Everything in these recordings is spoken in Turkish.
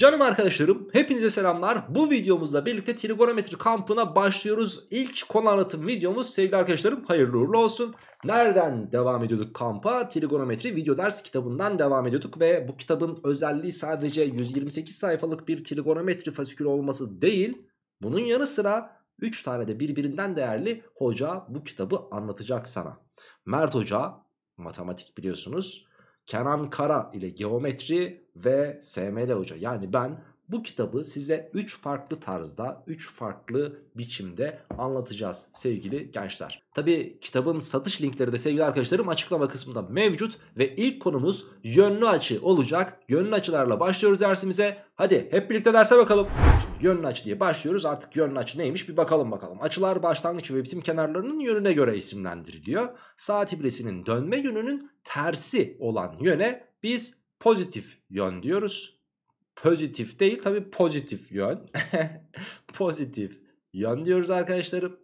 Canım arkadaşlarım hepinize selamlar. Bu videomuzda birlikte trigonometri kampına başlıyoruz. İlk konu anlatım videomuz sevgili arkadaşlarım hayırlı uğurlu olsun. Nereden devam ediyorduk kampa? Trigonometri video ders kitabından devam ediyorduk ve bu kitabın özelliği sadece 128 sayfalık bir trigonometri fasikülü olması değil. Bunun yanı sıra 3 tane de birbirinden değerli hoca bu kitabı anlatacak sana. Mert Hoca matematik biliyorsunuz. Kenan Kara ile geometri ve SML Hoca yani ben bu kitabı size 3 farklı tarzda, 3 farklı biçimde anlatacağız sevgili gençler. Tabi kitabın satış linkleri de sevgili arkadaşlarım açıklama kısmında mevcut ve ilk konumuz yönlü açı olacak. Yönlü açılarla başlıyoruz dersimize. Hadi hep birlikte derse bakalım. Şimdi yönlü açı diye başlıyoruz. Artık yönlü açı neymiş bir bakalım bakalım. Açılar başlangıç ve bitim kenarlarının yönüne göre isimlendiriliyor. Saat ibresinin dönme yönünün tersi olan yöne biz pozitif yön diyoruz. Pozitif değil tabi pozitif yön. pozitif yön diyoruz arkadaşlarım.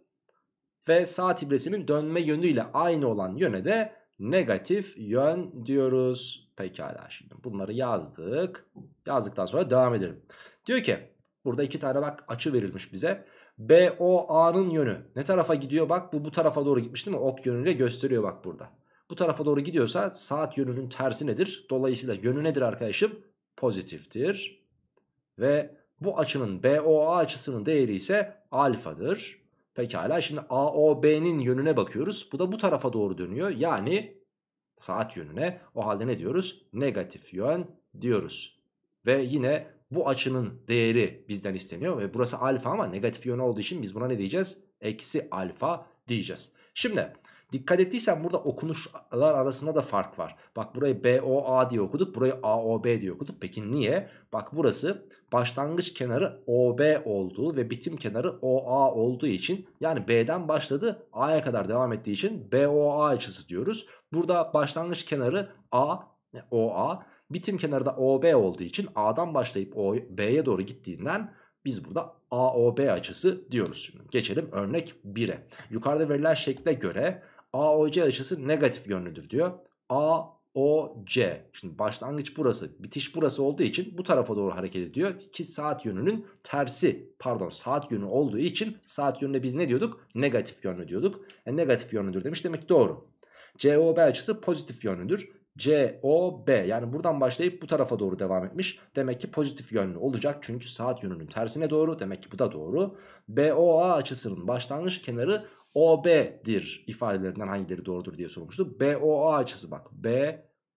Ve saat ibresinin dönme yönüyle aynı olan yöne de negatif yön diyoruz. Pekala şimdi bunları yazdık. Yazdıktan sonra devam edelim. Diyor ki burada iki tane bak açı verilmiş bize. BOA'nın yönü ne tarafa gidiyor bak bu bu tarafa doğru gitmiş değil mi? Ok yönüyle gösteriyor bak burada bu tarafa doğru gidiyorsa saat yönünün tersi nedir? Dolayısıyla yönü nedir arkadaşım? Pozitiftir. Ve bu açının BOA açısının değeri ise alfadır. Pekala şimdi AOB'nin yönüne bakıyoruz. Bu da bu tarafa doğru dönüyor. Yani saat yönüne. O halde ne diyoruz? Negatif yön diyoruz. Ve yine bu açının değeri bizden isteniyor. Ve burası alfa ama negatif yön olduğu için biz buna ne diyeceğiz? Eksi alfa diyeceğiz. Şimdi Dikkat ettiysen burada okunuşlar arasında da fark var. Bak burayı BOA diye okuduk. Burayı AOB diye okuduk. Peki niye? Bak burası başlangıç kenarı OB olduğu ve bitim kenarı OA olduğu için yani B'den başladı A'ya kadar devam ettiği için BOA açısı diyoruz. Burada başlangıç kenarı A, e, OA, bitim kenarı da OB olduğu için A'dan başlayıp B'ye doğru gittiğinden biz burada AOB açısı diyoruz. Şimdi geçelim örnek 1'e. Yukarıda verilen şekle göre AOC açısı negatif yönlüdür diyor. AOC. Şimdi başlangıç burası, bitiş burası olduğu için bu tarafa doğru hareket ediyor ki saat yönünün tersi, pardon, saat yönü olduğu için saat yönüne biz ne diyorduk? Negatif yönlü diyorduk. E, negatif yönlüdür demiş. Demek ki doğru. COB açısı pozitif yönlüdür. COB yani buradan başlayıp bu tarafa doğru devam etmiş. Demek ki pozitif yönlü olacak çünkü saat yönünün tersine doğru. Demek ki bu da doğru. BOA açısının başlangıç kenarı OB'dir ifadelerinden hangileri doğrudur diye sormuştuk. BOA açısı bak.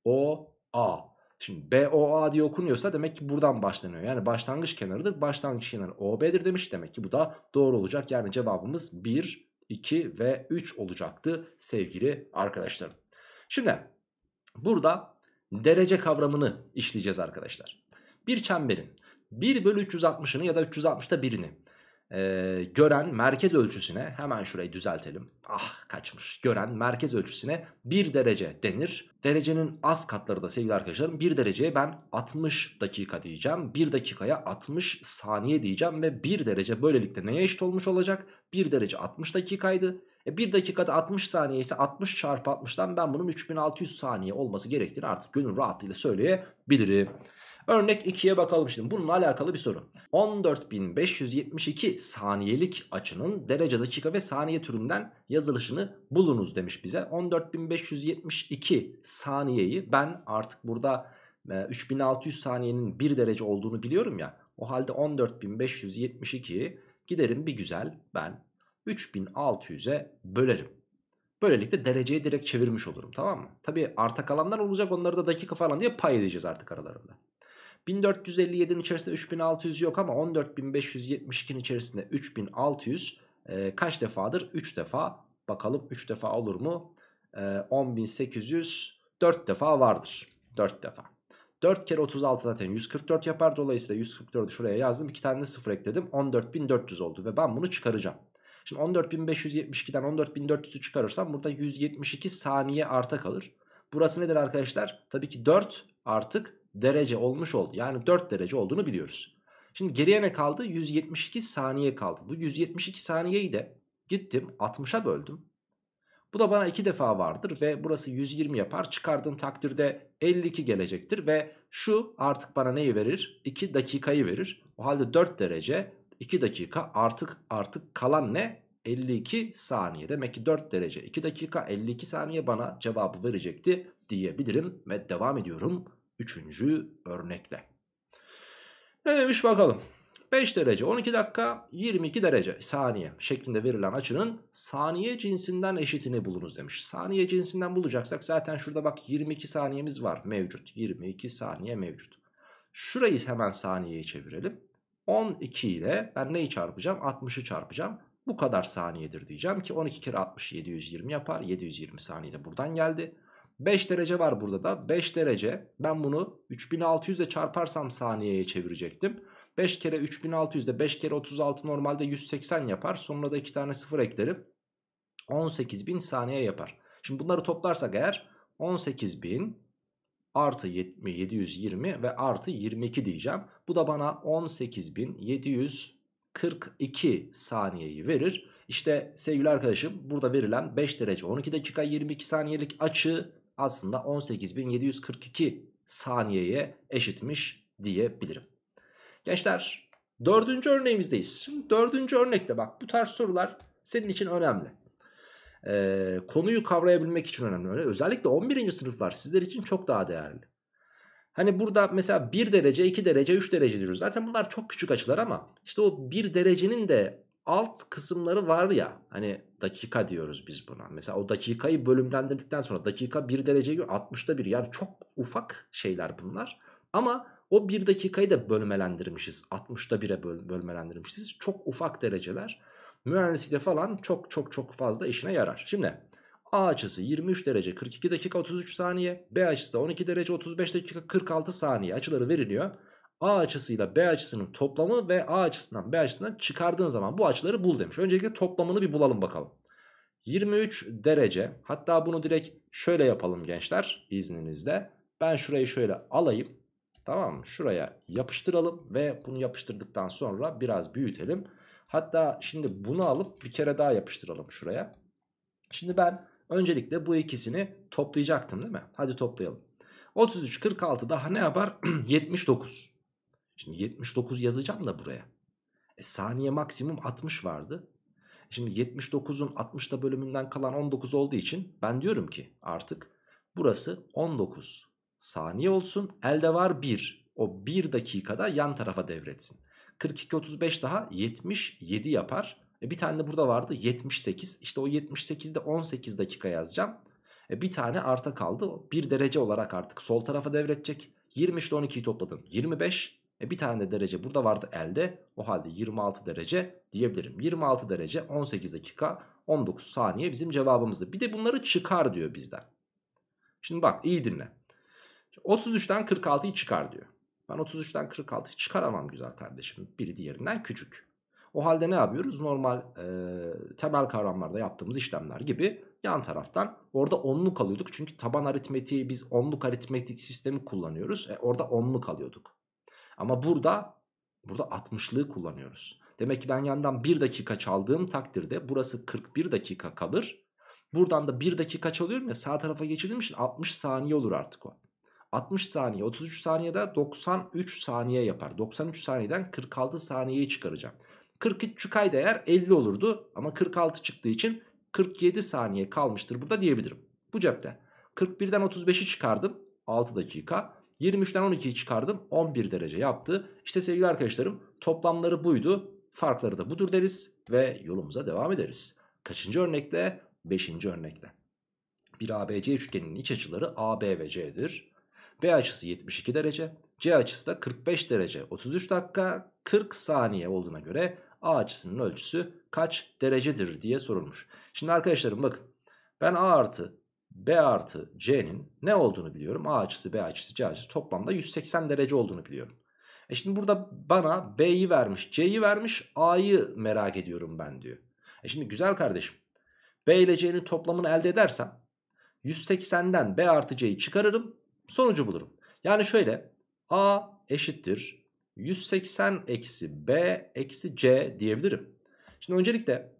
BOA. Şimdi BOA diye okunuyorsa demek ki buradan başlanıyor. Yani başlangıç kenarıdır. Başlangıç kenarı OB'dir demiş. Demek ki bu da doğru olacak. Yani cevabımız 1, 2 ve 3 olacaktı sevgili arkadaşlarım. Şimdi burada derece kavramını işleyeceğiz arkadaşlar. Bir çemberin 1 bölü 360'ını ya da 360'ta birini e, gören merkez ölçüsüne hemen şurayı düzeltelim. Ah kaçmış. Gören merkez ölçüsüne 1 derece denir. Derecenin az katları da sevgili arkadaşlarım 1 dereceye ben 60 dakika diyeceğim. 1 dakikaya 60 saniye diyeceğim ve 1 derece böylelikle neye eşit olmuş olacak? 1 derece 60 dakikaydı. E 1 dakikada 60 saniye ise 60 çarpı 60'dan ben bunun 3600 saniye olması gerektiğini artık gönül rahatlığıyla söyleyebilirim. Örnek 2'ye bakalım şimdi. Bununla alakalı bir soru. 14572 saniyelik açının derece dakika ve saniye türünden yazılışını bulunuz demiş bize. 14572 saniyeyi ben artık burada 3600 e, saniyenin 1 derece olduğunu biliyorum ya. O halde 14572 giderim bir güzel ben 3600'e bölerim. Böylelikle dereceye direkt çevirmiş olurum tamam mı? Tabi arta kalanlar olacak onları da dakika falan diye pay edeceğiz artık aralarında. 1457'nin içerisinde 3600 yok ama 14572'nin içerisinde 3600 e, kaç defadır? 3 defa. Bakalım 3 defa olur mu? E, 10800 4 defa vardır. 4 defa. 4 kere 36 zaten 144 yapar. Dolayısıyla 144'ü şuraya yazdım. 2 tane de 0 ekledim. 14400 oldu ve ben bunu çıkaracağım. Şimdi 14572'den 14400'ü çıkarırsam burada 172 saniye arta kalır. Burası nedir arkadaşlar? Tabii ki 4 artık derece olmuş oldu. Yani 4 derece olduğunu biliyoruz. Şimdi geriye ne kaldı? 172 saniye kaldı. Bu 172 saniyeyi de gittim 60'a böldüm. Bu da bana 2 defa vardır ve burası 120 yapar. Çıkardığım takdirde 52 gelecektir ve şu artık bana neyi verir? 2 dakikayı verir. O halde 4 derece 2 dakika artık artık kalan ne? 52 saniye. Demek ki 4 derece 2 dakika 52 saniye bana cevabı verecekti diyebilirim ve devam ediyorum. Üçüncü örnekte. Ne demiş bakalım. 5 derece 12 dakika 22 derece saniye şeklinde verilen açının saniye cinsinden eşitini bulunuz demiş. Saniye cinsinden bulacaksak zaten şurada bak 22 saniyemiz var mevcut. 22 saniye mevcut. Şurayı hemen saniyeye çevirelim. 12 ile ben neyi çarpacağım? 60'ı çarpacağım. Bu kadar saniyedir diyeceğim ki 12 kere 60 720 yapar. 720 saniyede buradan geldi. 5 derece var burada da 5 derece ben bunu 3600 ile çarparsam saniyeye çevirecektim. 5 kere 3600 de 5 kere 36 normalde 180 yapar. Sonra da 2 tane 0 eklerim. 18000 saniye yapar. Şimdi bunları toplarsak eğer 18000 artı 720 ve artı 22 diyeceğim. Bu da bana 18742 saniyeyi verir. İşte sevgili arkadaşım burada verilen 5 derece 12 dakika 22 saniyelik açı aslında 18.742 saniyeye eşitmiş diyebilirim. Gençler dördüncü örneğimizdeyiz. Şimdi dördüncü örnekte bak bu tarz sorular senin için önemli. Ee, konuyu kavrayabilmek için önemli. Özellikle 11. sınıflar sizler için çok daha değerli. Hani burada mesela 1 derece, 2 derece, 3 derece diyoruz. Zaten bunlar çok küçük açılar ama işte o 1 derecenin de alt kısımları var ya hani dakika diyoruz biz buna. Mesela o dakikayı bölümlendirdikten sonra dakika 1 derece 60'ta 1 yani çok ufak şeyler bunlar. Ama o 1 dakikayı da bölmelendirmişiz. 60'ta 1'e böl bölmelendirmişiz. Çok ufak dereceler. Mühendislikte falan çok çok çok fazla işine yarar. Şimdi A açısı 23 derece 42 dakika 33 saniye. B açısı da 12 derece 35 dakika 46 saniye açıları veriliyor. A açısıyla B açısının toplamı ve A açısından B açısından çıkardığın zaman bu açıları bul demiş. Öncelikle toplamını bir bulalım bakalım. 23 derece hatta bunu direkt şöyle yapalım gençler izninizle. Ben şurayı şöyle alayım tamam mı? Şuraya yapıştıralım ve bunu yapıştırdıktan sonra biraz büyütelim. Hatta şimdi bunu alıp bir kere daha yapıştıralım şuraya. Şimdi ben öncelikle bu ikisini toplayacaktım değil mi? Hadi toplayalım. 33, 46 daha ne yapar? 79. Şimdi 79 yazacağım da buraya. E, saniye maksimum 60 vardı. E, şimdi 79'un 60'ta bölümünden kalan 19 olduğu için ben diyorum ki artık burası 19 saniye olsun. Elde var 1. O 1 dakikada yan tarafa devretsin. 42-35 daha 77 yapar. E bir tane de burada vardı 78. İşte o 78'de 18 dakika yazacağım. E bir tane arta kaldı. 1 derece olarak artık sol tarafa devredecek. 20 ile 12'yi topladım. 25. E bir tane de derece burada vardı elde. O halde 26 derece diyebilirim. 26 derece 18 dakika 19 saniye bizim cevabımızdı. Bir de bunları çıkar diyor bizden. Şimdi bak iyi dinle. 33'ten 46'yı çıkar diyor. Ben 33'ten 46'yı çıkaramam güzel kardeşim. Biri diğerinden küçük. O halde ne yapıyoruz? Normal e, temel kavramlarda yaptığımız işlemler gibi yan taraftan orada onluk alıyorduk. Çünkü taban aritmetiği biz onluk aritmetik sistemi kullanıyoruz. E, orada onluk alıyorduk. Ama burada burada 60'lığı kullanıyoruz. Demek ki ben yandan 1 dakika çaldığım takdirde burası 41 dakika kalır. Buradan da 1 dakika çalıyorum ya sağ tarafa geçirdiğim için 60 saniye olur artık o. 60 saniye 33 saniyede 93 saniye yapar. 93 saniyeden 46 saniyeye çıkaracağım. 43 çıkaydı değer 50 olurdu ama 46 çıktığı için 47 saniye kalmıştır burada diyebilirim. Bu cepte. 41'den 35'i çıkardım 6 dakika. 23'ten 12'yi çıkardım 11 derece yaptı. İşte sevgili arkadaşlarım toplamları buydu. Farkları da budur deriz ve yolumuza devam ederiz. Kaçıncı örnekte? Beşinci örnekte. Bir ABC üçgeninin iç açıları AB ve C'dir. B açısı 72 derece, C açısı da 45 derece 33 dakika 40 saniye olduğuna göre A açısının ölçüsü kaç derecedir diye sorulmuş. Şimdi arkadaşlarım bakın ben A artı B artı C'nin ne olduğunu biliyorum. A açısı, B açısı, C açısı toplamda 180 derece olduğunu biliyorum. E şimdi burada bana B'yi vermiş, C'yi vermiş, A'yı merak ediyorum ben diyor. E şimdi güzel kardeşim. B ile C'nin toplamını elde edersem 180'den B artı C'yi çıkarırım. Sonucu bulurum. Yani şöyle A eşittir 180 eksi B eksi C diyebilirim. Şimdi öncelikle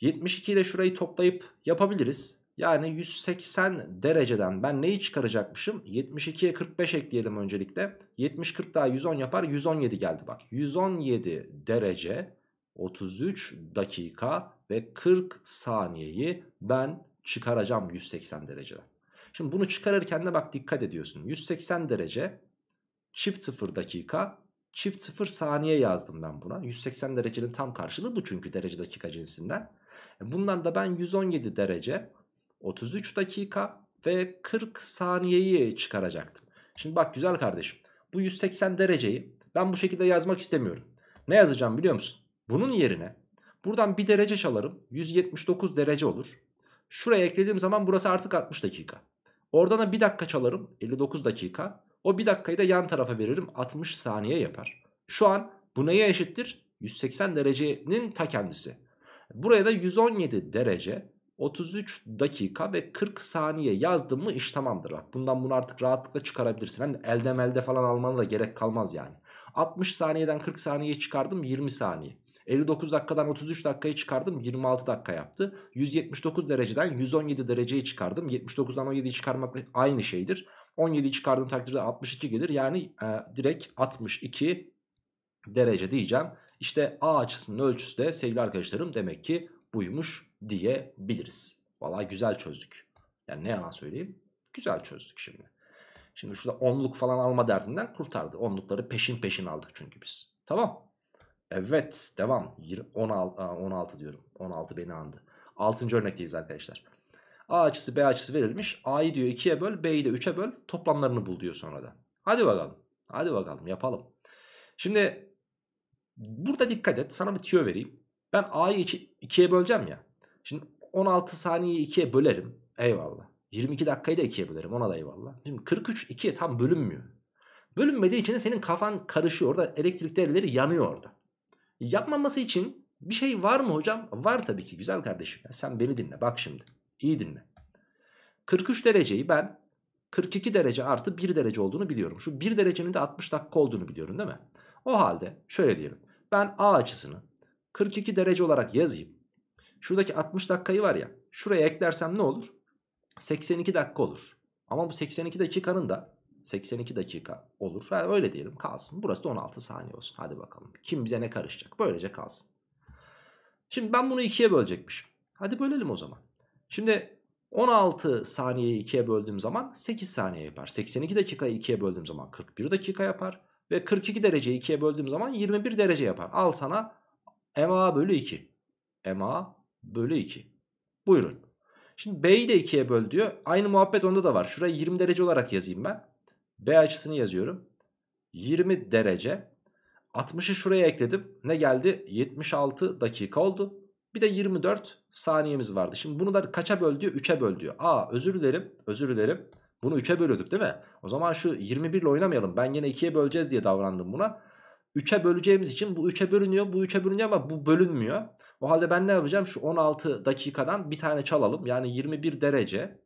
72 ile şurayı toplayıp yapabiliriz. Yani 180 dereceden ben neyi çıkaracakmışım? 72'ye 45 ekleyelim öncelikle. 70-40 daha 110 yapar. 117 geldi bak. 117 derece 33 dakika ve 40 saniyeyi ben çıkaracağım 180 dereceden. Şimdi bunu çıkarırken de bak dikkat ediyorsun. 180 derece çift 0 dakika çift 0 saniye yazdım ben buna. 180 derecenin tam karşılığı bu çünkü derece dakika cinsinden. E bundan da ben 117 derece 33 dakika ve 40 saniyeyi çıkaracaktım. Şimdi bak güzel kardeşim bu 180 dereceyi ben bu şekilde yazmak istemiyorum. Ne yazacağım biliyor musun? Bunun yerine buradan bir derece çalarım 179 derece olur. Şuraya eklediğim zaman burası artık 60 dakika. Oradan da 1 dakika çalarım 59 dakika. O 1 dakikayı da yan tarafa veririm 60 saniye yapar. Şu an bu neye eşittir? 180 derecenin ta kendisi. Buraya da 117 derece 33 dakika ve 40 saniye yazdım mı iş tamamdır. Bak bundan bunu artık rahatlıkla çıkarabilirsin. Ben elde melde falan almana da gerek kalmaz yani. 60 saniyeden 40 saniye çıkardım 20 saniye. 59 dakikadan 33 dakikayı çıkardım 26 dakika yaptı. 179 dereceden 117 dereceyi çıkardım. 79'dan 17'yi çıkarmak aynı şeydir. 17'yi çıkardığım takdirde 62 gelir. Yani e, direkt 62 derece diyeceğim. İşte A açısının ölçüsü de sevgili arkadaşlarım demek ki buymuş diyebiliriz. Valla güzel çözdük. Yani ne yalan söyleyeyim. Güzel çözdük şimdi. Şimdi şurada onluk falan alma derdinden kurtardı. Onlukları peşin peşin aldık çünkü biz. Tamam. Evet devam. 16, 16 diyorum. 16 beni andı. 6. örnekteyiz arkadaşlar. A açısı B açısı verilmiş. A'yı diyor 2'ye böl B'yi de 3'e böl toplamlarını bul diyor sonra da. Hadi bakalım. Hadi bakalım yapalım. Şimdi burada dikkat et sana bir tüyo vereyim. Ben A'yı 2, 2'ye böleceğim ya. Şimdi 16 saniyeyi 2'ye bölerim. Eyvallah. 22 dakikayı da 2'ye bölerim. Ona da eyvallah. Şimdi 43 2'ye tam bölünmüyor. Bölünmediği için de senin kafan karışıyor. Orada elektrik devreleri yanıyor orada. Yapmaması için bir şey var mı hocam? Var tabii ki güzel kardeşim. Ya sen beni dinle bak şimdi. İyi dinle. 43 dereceyi ben 42 derece artı 1 derece olduğunu biliyorum. Şu 1 derecenin de 60 dakika olduğunu biliyorum değil mi? O halde şöyle diyelim. Ben A açısını 42 derece olarak yazayım. Şuradaki 60 dakikayı var ya şuraya eklersem ne olur? 82 dakika olur. Ama bu 82 dakikanın da 82 dakika olur. Yani öyle diyelim kalsın. Burası da 16 saniye olsun. Hadi bakalım. Kim bize ne karışacak? Böylece kalsın. Şimdi ben bunu ikiye bölecekmişim. Hadi bölelim o zaman. Şimdi 16 saniyeyi ikiye böldüğüm zaman 8 saniye yapar. 82 dakikayı ikiye böldüğüm zaman 41 dakika yapar. Ve 42 dereceyi ikiye böldüğüm zaman 21 derece yapar. Al sana MA bölü 2. MA bölü 2. Buyurun. Şimdi B'yi de 2'ye böl diyor. Aynı muhabbet onda da var. Şuraya 20 derece olarak yazayım ben. B açısını yazıyorum. 20 derece. 60'ı şuraya ekledim. Ne geldi? 76 dakika oldu. Bir de 24 saniyemiz vardı. Şimdi bunu da kaça böl diyor? 3'e böl diyor. Aa özür dilerim. Özür dilerim. Bunu 3'e bölüyorduk değil mi? O zaman şu 21 ile oynamayalım. Ben yine 2'ye böleceğiz diye davrandım buna. 3'e böleceğimiz için bu 3'e bölünüyor bu 3'e bölünüyor ama bu bölünmüyor. O halde ben ne yapacağım? Şu 16 dakikadan bir tane çalalım. Yani 21 derece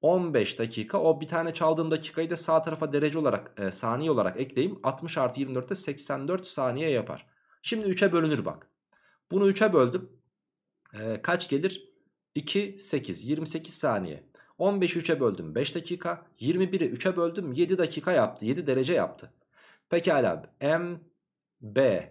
15 dakika. O bir tane çaldığım dakikayı da sağ tarafa derece olarak e, saniye olarak ekleyeyim. 60 artı 24'te 84 saniye yapar. Şimdi 3'e bölünür bak. Bunu 3'e böldüm. E, kaç gelir? 2, 8, 28 saniye. 15'i 3'e böldüm 5 dakika. 21'i 3'e böldüm 7 dakika yaptı. 7 derece yaptı. Pekala m B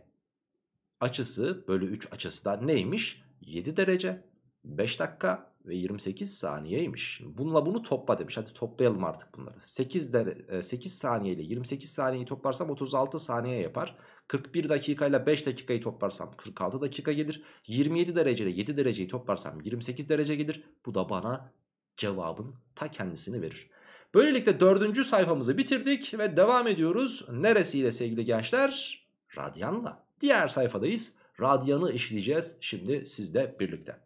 açısı bölü 3 da neymiş? 7 derece, 5 dakika ve 28 saniyeymiş. Bununla bunu topla demiş. Hadi toplayalım artık bunları. 8, dere 8 saniye ile 28 saniyeyi toplarsam 36 saniye yapar. 41 dakika ile 5 dakikayı toplarsam 46 dakika gelir. 27 derece ile 7 dereceyi toplarsam 28 derece gelir. Bu da bana cevabın ta kendisini verir. Böylelikle dördüncü sayfamızı bitirdik ve devam ediyoruz. Neresiyle sevgili gençler? radyanla. Diğer sayfadayız. Radyanı işleyeceğiz şimdi sizle birlikte.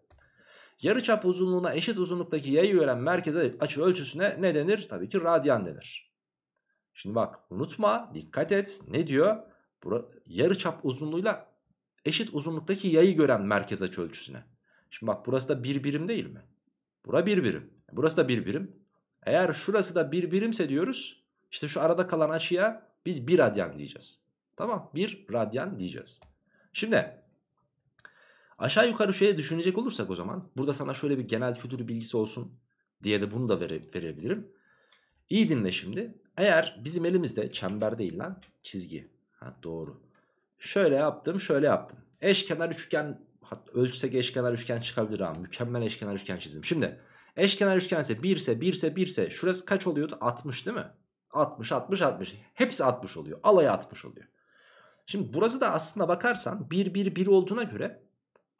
Yarıçap uzunluğuna eşit uzunluktaki yayı veren merkeze açı ölçüsüne ne denir? Tabii ki radyan denir. Şimdi bak unutma dikkat et ne diyor? Bura, yarıçap uzunluğuyla eşit uzunluktaki yayı gören merkez açı ölçüsüne. Şimdi bak burası da bir birim değil mi? Bura bir birim. Burası da bir birim. Eğer şurası da bir birimse diyoruz işte şu arada kalan açıya biz bir radyan diyeceğiz. Tamam bir radyan diyeceğiz. Şimdi aşağı yukarı şöyle düşünecek olursak o zaman. Burada sana şöyle bir genel kültür bilgisi olsun diye de bunu da vere, verebilirim. İyi dinle şimdi. Eğer bizim elimizde çember değil lan çizgi. Ha, doğru. Şöyle yaptım şöyle yaptım. Eşkenar üçgen ölçsek eşkenar üçgen çıkabilir ha. Mükemmel eşkenar üçgen çizdim. Şimdi eşkenar üçgense 1 ise 1 ise 1 ise şurası kaç oluyordu? 60 değil mi? 60 60 60. Hepsi 60 oluyor. Alaya 60 oluyor. Şimdi burası da aslında bakarsan 1 1 1 olduğuna göre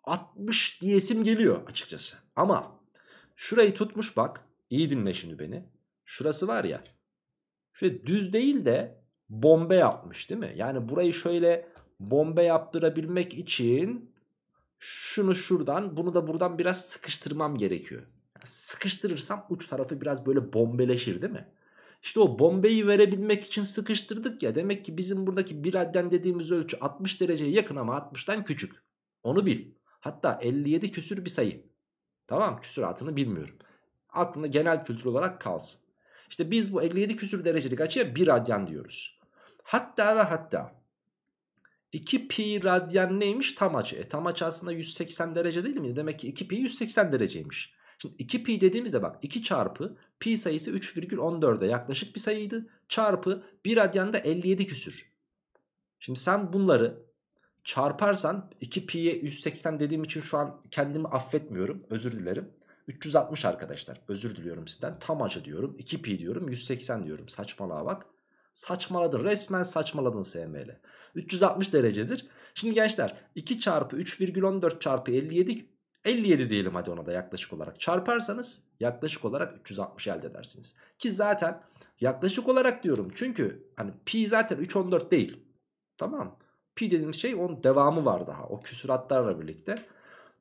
60 diyesim geliyor açıkçası. Ama şurayı tutmuş bak. İyi dinle şimdi beni. Şurası var ya. Şöyle düz değil de bombe yapmış değil mi? Yani burayı şöyle bombe yaptırabilmek için şunu şuradan bunu da buradan biraz sıkıştırmam gerekiyor. Yani sıkıştırırsam uç tarafı biraz böyle bombeleşir değil mi? İşte o bombeyi verebilmek için sıkıştırdık ya. Demek ki bizim buradaki bir adden dediğimiz ölçü 60 dereceye yakın ama 60'tan küçük. Onu bil. Hatta 57 küsür bir sayı. Tamam küsuratını bilmiyorum. Aklında genel kültür olarak kalsın. İşte biz bu 57 küsür derecelik açıya bir radyan diyoruz. Hatta ve hatta 2 pi radyan neymiş tam açı. E tam açı aslında 180 derece değil mi? Demek ki 2 pi 180 dereceymiş. Şimdi 2pi dediğimizde bak 2 çarpı pi sayısı 3,14'e yaklaşık bir sayıydı. Çarpı 1 radyanda 57 küsür. Şimdi sen bunları çarparsan 2pi'ye 180 dediğim için şu an kendimi affetmiyorum. Özür dilerim. 360 arkadaşlar. Özür diliyorum sizden. Tam açı diyorum. 2pi diyorum. 180 diyorum. Saçmalığa bak. Saçmaladın. Resmen saçmaladın SML. 360 derecedir. Şimdi gençler 2 çarpı 3,14 çarpı 57 57 diyelim hadi ona da yaklaşık olarak çarparsanız yaklaşık olarak 360 elde edersiniz. Ki zaten yaklaşık olarak diyorum çünkü hani pi zaten 3.14 değil. Tamam pi dediğimiz şey onun devamı var daha o küsuratlarla birlikte.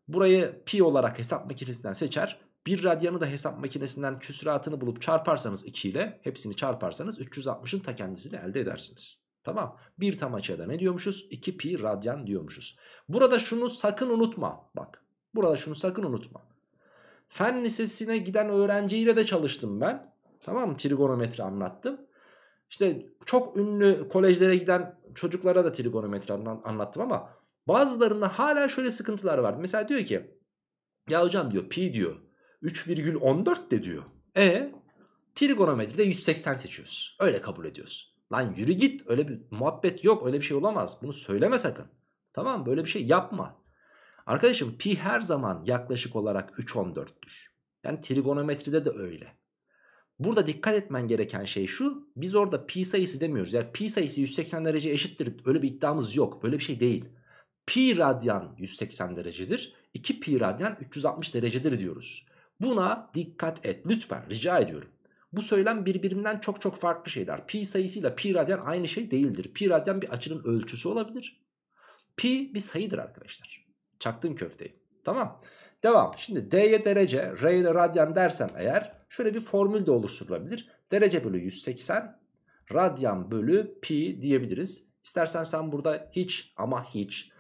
Burayı pi olarak hesap makinesinden seçer. Bir radyanı da hesap makinesinden küsuratını bulup çarparsanız 2 ile hepsini çarparsanız 360'ın ta kendisini elde edersiniz. Tamam bir tam açıya da ne diyormuşuz? 2 pi radyan diyormuşuz. Burada şunu sakın unutma bak Burada şunu sakın unutma. Fen lisesine giden öğrenciyle de çalıştım ben. Tamam mı? Trigonometri anlattım. İşte çok ünlü kolejlere giden çocuklara da trigonometri anlattım ama bazılarında hala şöyle sıkıntılar vardı. Mesela diyor ki ya hocam diyor pi diyor 3,14 de diyor. E trigonometride 180 seçiyoruz. Öyle kabul ediyoruz. Lan yürü git öyle bir muhabbet yok öyle bir şey olamaz. Bunu söyleme sakın. Tamam böyle bir şey yapma. Arkadaşım pi her zaman yaklaşık olarak 3.14'tür. Yani trigonometride de öyle. Burada dikkat etmen gereken şey şu. Biz orada pi sayısı demiyoruz. Yani pi sayısı 180 derece eşittir. Öyle bir iddiamız yok. Böyle bir şey değil. Pi radyan 180 derecedir. 2 pi radyan 360 derecedir diyoruz. Buna dikkat et lütfen rica ediyorum. Bu söylem birbirinden çok çok farklı şeyler. Pi sayısıyla pi radyan aynı şey değildir. Pi radyan bir açının ölçüsü olabilir. Pi bir sayıdır arkadaşlar. Çaktın köfteyi. Tamam. Devam. Şimdi D'ye derece, R ile radyan dersem eğer şöyle bir formül de oluşturulabilir. Derece bölü 180, radyan bölü pi diyebiliriz. İstersen sen burada hiç ama hiç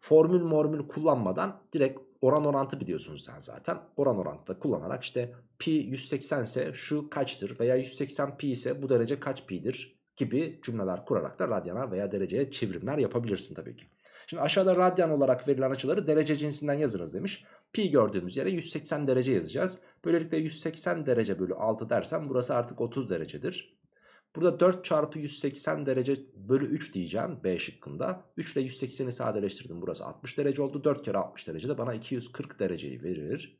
formül mormül kullanmadan direkt oran orantı biliyorsun sen zaten. Oran orantı da kullanarak işte pi 180 ise şu kaçtır veya 180 pi ise bu derece kaç pi'dir gibi cümleler kurarak da radyana veya dereceye çevrimler yapabilirsin tabii ki. Şimdi aşağıda radyan olarak verilen açıları derece cinsinden yazınız demiş. Pi gördüğümüz yere 180 derece yazacağız. Böylelikle 180 derece bölü 6 dersem burası artık 30 derecedir. Burada 4 çarpı 180 derece bölü 3 diyeceğim B şıkkında. 3 ile 180'i sadeleştirdim. Burası 60 derece oldu. 4 kere 60 derece de bana 240 dereceyi verir.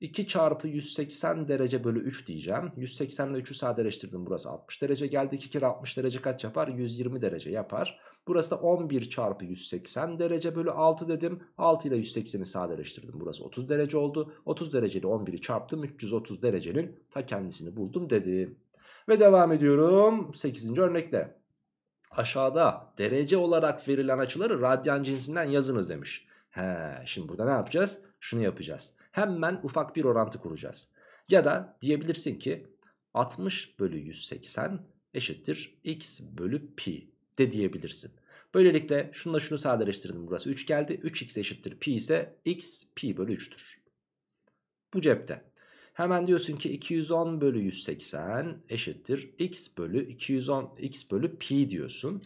2 çarpı 180 derece bölü 3 diyeceğim. 180 ile 3'ü sadeleştirdim. Burası 60 derece geldi. 2 kere 60 derece kaç yapar? 120 derece yapar. Burası da 11 çarpı 180 derece bölü 6 dedim. 6 ile 180'i sadeleştirdim. Burası 30 derece oldu. 30 dereceli 11'i çarptım. 330 derecenin ta kendisini buldum dedim. Ve devam ediyorum 8. örnekle. Aşağıda derece olarak verilen açıları radyan cinsinden yazınız demiş. He, şimdi burada ne yapacağız? Şunu yapacağız. Hemen ufak bir orantı kuracağız. Ya da diyebilirsin ki 60 bölü 180 eşittir x bölü pi de diyebilirsin. Böylelikle şununla şunu sadeleştirdim burası 3 geldi. 3x eşittir pi ise x pi bölü 3'tür. Bu cepte. Hemen diyorsun ki 210 bölü 180 eşittir x bölü 210 x bölü pi diyorsun.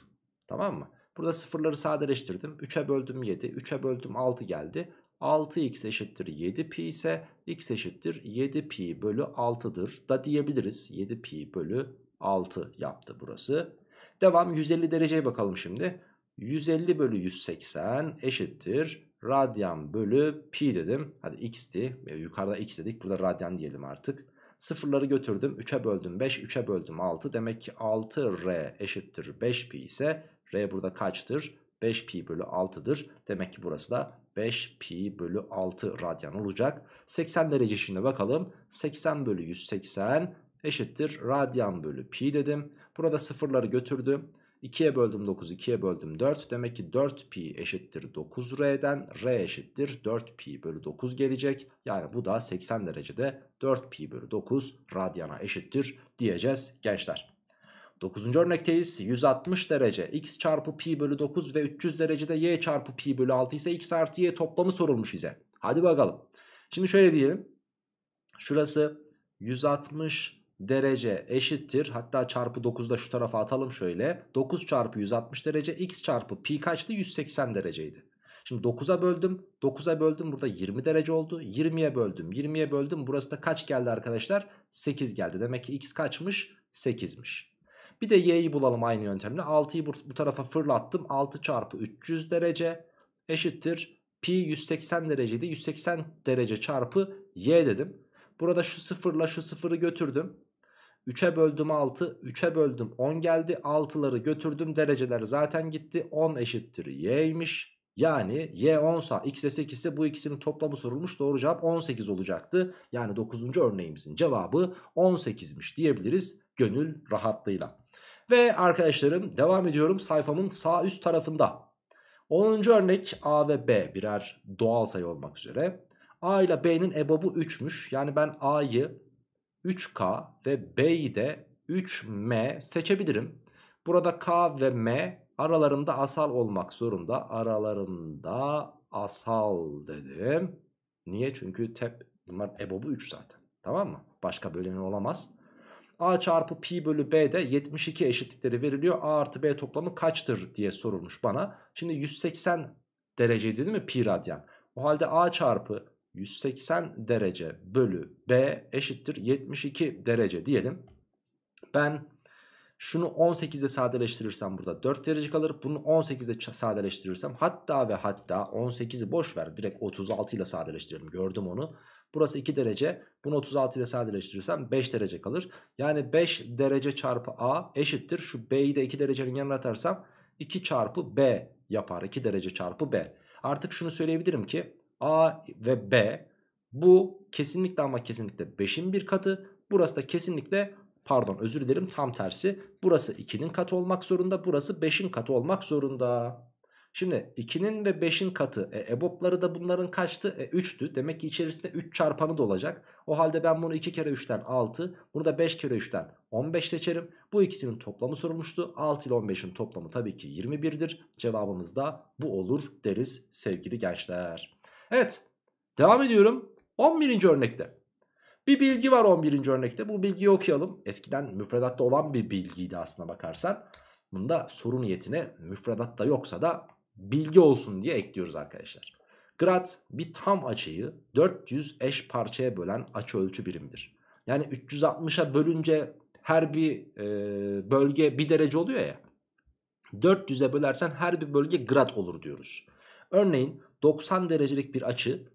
Tamam mı? Burada sıfırları sadeleştirdim. 3'e böldüm 7. 3'e böldüm 6 geldi. 6x eşittir 7 pi ise x eşittir 7 pi bölü 6'dır da diyebiliriz. 7 pi bölü 6 yaptı burası. Devam 150 dereceye bakalım şimdi. 150 bölü 180 eşittir. Radyan bölü pi dedim. Hadi x'ti. E, yukarıda x dedik. Burada radyan diyelim artık. Sıfırları götürdüm. 3'e böldüm 5. 3'e böldüm 6. Demek ki 6r eşittir 5 pi ise r burada kaçtır? 5 pi bölü 6'dır. Demek ki burası da 5 pi bölü 6 radyan olacak. 80 derece şimdi bakalım. 80 bölü 180 eşittir radyan bölü pi dedim. Burada sıfırları götürdüm. 2'ye böldüm 9 2'ye böldüm 4 demek ki 4 pi eşittir 9 r'den r eşittir 4 pi bölü 9 gelecek yani bu da 80 derecede 4 pi bölü 9 radyana eşittir diyeceğiz gençler. 9. örnekteyiz 160 derece x çarpı pi bölü 9 ve 300 derecede y çarpı pi bölü 6 ise x artı y toplamı sorulmuş bize. Hadi bakalım. Şimdi şöyle diyelim. Şurası 160 derece eşittir. Hatta çarpı 9'da şu tarafa atalım şöyle. 9 çarpı 160 derece x çarpı pi kaçtı? 180 dereceydi. Şimdi 9'a böldüm. 9'a böldüm burada 20 derece oldu. 20'ye böldüm. 20'ye böldüm. Burası da kaç geldi arkadaşlar? 8 geldi. Demek ki x kaçmış? 8'miş. Bir de y'yi bulalım aynı yöntemle. 6'yı bu, tarafa fırlattım. 6 çarpı 300 derece eşittir. Pi 180 dereceydi. 180 derece çarpı y dedim. Burada şu sıfırla şu sıfırı götürdüm. 3'e böldüm 6, 3'e böldüm 10 geldi. 6'ları götürdüm dereceler zaten gitti. 10 eşittir y'ymiş. Yani y 10 x de 8 ise bu ikisinin toplamı sorulmuş. Doğru cevap 18 olacaktı. Yani 9. örneğimizin cevabı 18'miş diyebiliriz gönül rahatlığıyla. Ve arkadaşlarım devam ediyorum sayfamın sağ üst tarafında. 10. örnek A ve B birer doğal sayı olmak üzere. A ile B'nin ebabu 3'müş. Yani ben A'yı 3K ve B'yi de 3M seçebilirim. Burada K ve M aralarında asal olmak zorunda. Aralarında asal dedim. Niye? Çünkü tep bunlar ebobu 3 zaten. Tamam mı? Başka bölümü olamaz. A çarpı pi bölü B'de 72 eşitlikleri veriliyor. A artı B toplamı kaçtır diye sorulmuş bana. Şimdi 180 derece dedi mi pi radyan? O halde A çarpı 180 derece bölü B eşittir 72 derece diyelim. Ben şunu 18 ile sadeleştirirsem burada 4 derece kalır. Bunu 18 ile sadeleştirirsem hatta ve hatta 18'i boş ver. Direkt 36 ile sadeleştirelim. Gördüm onu. Burası 2 derece. Bunu 36 ile sadeleştirirsem 5 derece kalır. Yani 5 derece çarpı A eşittir. Şu B'yi de 2 derecenin yanına atarsam 2 çarpı B yapar. 2 derece çarpı B. Artık şunu söyleyebilirim ki A ve B bu kesinlikle ama kesinlikle 5'in bir katı. Burası da kesinlikle pardon özür dilerim tam tersi. Burası 2'nin katı olmak zorunda. Burası 5'in katı olmak zorunda. Şimdi 2'nin ve 5'in katı. E, EBOB'ları da bunların kaçtı? E, 3'tü. Demek ki içerisinde 3 çarpanı da olacak. O halde ben bunu 2 kere 3'ten 6. Bunu da 5 kere 3'ten 15 seçerim. Bu ikisinin toplamı sorulmuştu. 6 ile 15'in toplamı tabii ki 21'dir. Cevabımız da bu olur deriz sevgili gençler. Evet devam ediyorum 11. örnekte. Bir bilgi var 11. örnekte bu bilgiyi okuyalım. Eskiden müfredatta olan bir bilgiydi aslına bakarsan. Bunda soru niyetine müfredatta yoksa da bilgi olsun diye ekliyoruz arkadaşlar. Grad bir tam açıyı 400 eş parçaya bölen açı ölçü birimidir. Yani 360'a bölünce her bir e, bölge bir derece oluyor ya. 400'e bölersen her bir bölge grad olur diyoruz. Örneğin 90 derecelik bir açı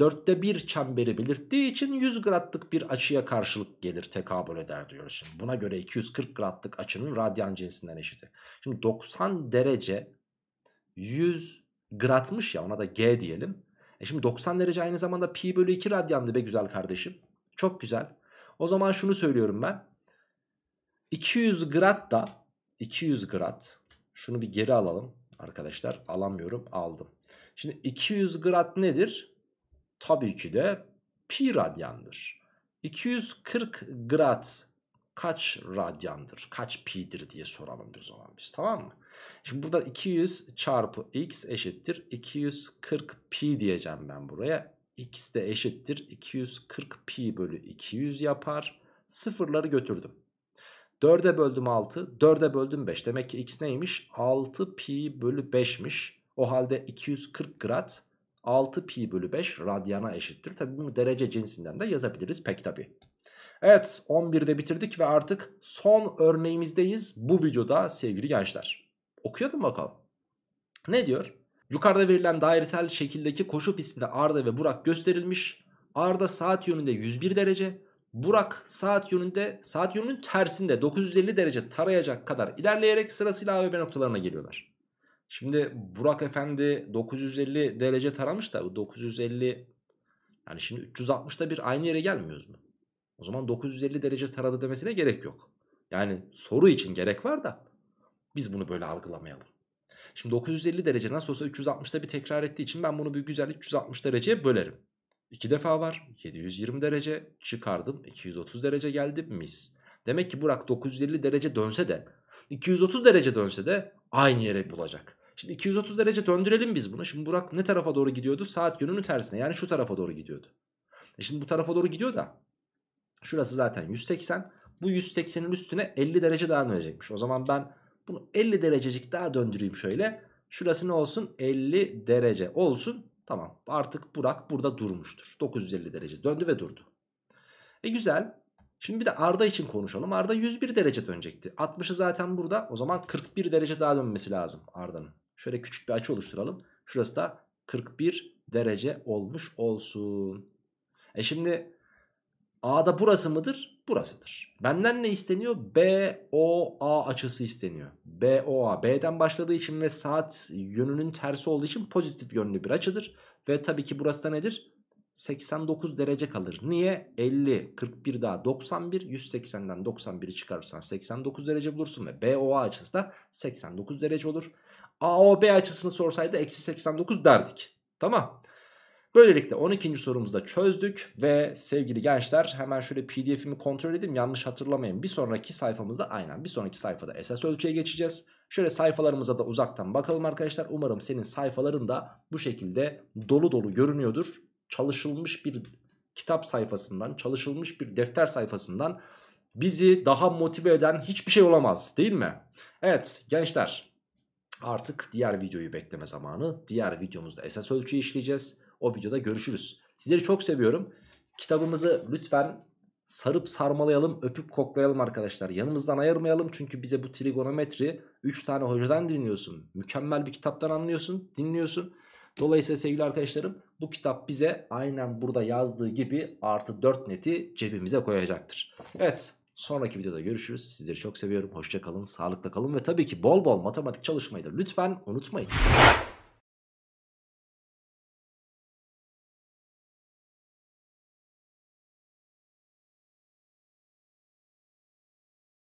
dörtte bir çemberi belirttiği için 100 gradlık bir açıya karşılık gelir tekabül eder diyoruz. Şimdi buna göre 240 gradlık açının radyan cinsinden eşiti. Şimdi 90 derece 100 gradmış ya ona da G diyelim. E şimdi 90 derece aynı zamanda pi bölü 2 radyandı be güzel kardeşim. Çok güzel. O zaman şunu söylüyorum ben. 200 grad da 200 grad şunu bir geri alalım arkadaşlar alamıyorum aldım. Şimdi 200 grad nedir? Tabii ki de pi radyandır. 240 grad kaç radyandır? Kaç pi'dir diye soralım bir zaman biz tamam mı? Şimdi burada 200 çarpı x eşittir 240 pi diyeceğim ben buraya. x de eşittir 240 pi bölü 200 yapar. Sıfırları götürdüm. 4'e böldüm 6, 4'e böldüm 5. Demek ki x neymiş? 6 pi bölü 5'miş. O halde 240 grad 6 pi bölü 5 radyana eşittir. Tabi bunu derece cinsinden de yazabiliriz pek tabi. Evet 11'de bitirdik ve artık son örneğimizdeyiz bu videoda sevgili gençler. Okuyalım bakalım. Ne diyor? Yukarıda verilen dairesel şekildeki koşu pistinde Arda ve Burak gösterilmiş. Arda saat yönünde 101 derece, Burak saat yönünde saat yönünün tersinde 950 derece tarayacak kadar ilerleyerek sırasıyla A ve B noktalarına geliyorlar. Şimdi Burak Efendi 950 derece taramış da bu 950 yani şimdi 360'da bir aynı yere gelmiyoruz mu? O zaman 950 derece taradı demesine gerek yok. Yani soru için gerek var da biz bunu böyle algılamayalım. Şimdi 950 derece nasıl olsa 360'da bir tekrar ettiği için ben bunu bir güzel 360 dereceye bölerim. İki defa var 720 derece çıkardım 230 derece geldi mis. Demek ki Burak 950 derece dönse de 230 derece dönse de aynı yere bulacak. Şimdi 230 derece döndürelim biz bunu. Şimdi Burak ne tarafa doğru gidiyordu? Saat yönünün tersine yani şu tarafa doğru gidiyordu. E şimdi bu tarafa doğru gidiyor da şurası zaten 180. Bu 180'in üstüne 50 derece daha dönecekmiş. O zaman ben bunu 50 derececik daha döndüreyim şöyle. Şurası ne olsun? 50 derece olsun. Tamam artık Burak burada durmuştur. 950 derece döndü ve durdu. E güzel. Şimdi bir de Arda için konuşalım. Arda 101 derece dönecekti. 60'ı zaten burada. O zaman 41 derece daha dönmesi lazım Arda'nın. Şöyle küçük bir açı oluşturalım. Şurası da 41 derece olmuş olsun. E şimdi A'da burası mıdır? Burasıdır. Benden ne isteniyor? BOA açısı isteniyor. BOA. B'den başladığı için ve saat yönünün tersi olduğu için pozitif yönlü bir açıdır. Ve tabii ki burası da nedir? 89 derece kalır. Niye? 50, 41 daha 91, 180'den 91'i çıkarırsan 89 derece bulursun ve BOA açısı da 89 derece olur. AOB açısını sorsaydı eksi 89 derdik. Tamam. Böylelikle 12. sorumuzda çözdük ve sevgili gençler hemen şöyle pdf'imi kontrol edeyim yanlış hatırlamayın. Bir sonraki sayfamızda aynen bir sonraki sayfada esas ölçüye geçeceğiz. Şöyle sayfalarımıza da uzaktan bakalım arkadaşlar. Umarım senin sayfaların da bu şekilde dolu dolu görünüyordur çalışılmış bir kitap sayfasından, çalışılmış bir defter sayfasından bizi daha motive eden hiçbir şey olamaz değil mi? Evet gençler artık diğer videoyu bekleme zamanı. Diğer videomuzda esas ölçüyü işleyeceğiz. O videoda görüşürüz. Sizleri çok seviyorum. Kitabımızı lütfen sarıp sarmalayalım, öpüp koklayalım arkadaşlar. Yanımızdan ayırmayalım çünkü bize bu trigonometri 3 tane hocadan dinliyorsun. Mükemmel bir kitaptan anlıyorsun, dinliyorsun. Dolayısıyla sevgili arkadaşlarım bu kitap bize aynen burada yazdığı gibi artı 4 neti cebimize koyacaktır. Evet sonraki videoda görüşürüz. Sizleri çok seviyorum. Hoşçakalın, sağlıkla kalın ve tabii ki bol bol matematik çalışmayı da lütfen unutmayın.